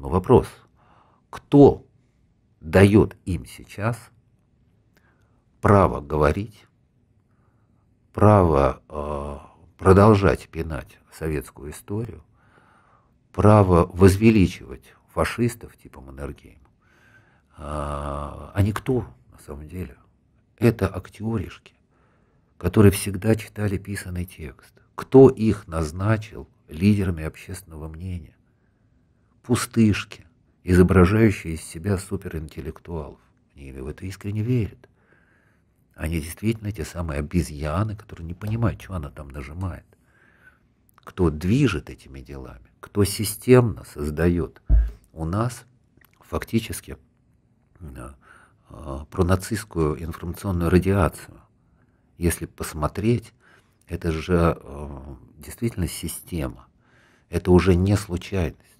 Но вопрос, кто дает им сейчас право говорить, право э, продолжать пинать советскую историю, право возвеличивать фашистов типа Маннергейма. Э, а, никто на самом деле? Это актеришки, которые всегда читали писанный текст. Кто их назначил лидерами общественного мнения? пустышки, изображающие из себя суперинтеллектуалов. Они в это искренне верят. Они действительно те самые обезьяны, которые не понимают, что она там нажимает. Кто движет этими делами, кто системно создает у нас фактически да, э, пронацистскую информационную радиацию. Если посмотреть, это же э, действительно система. Это уже не случайность.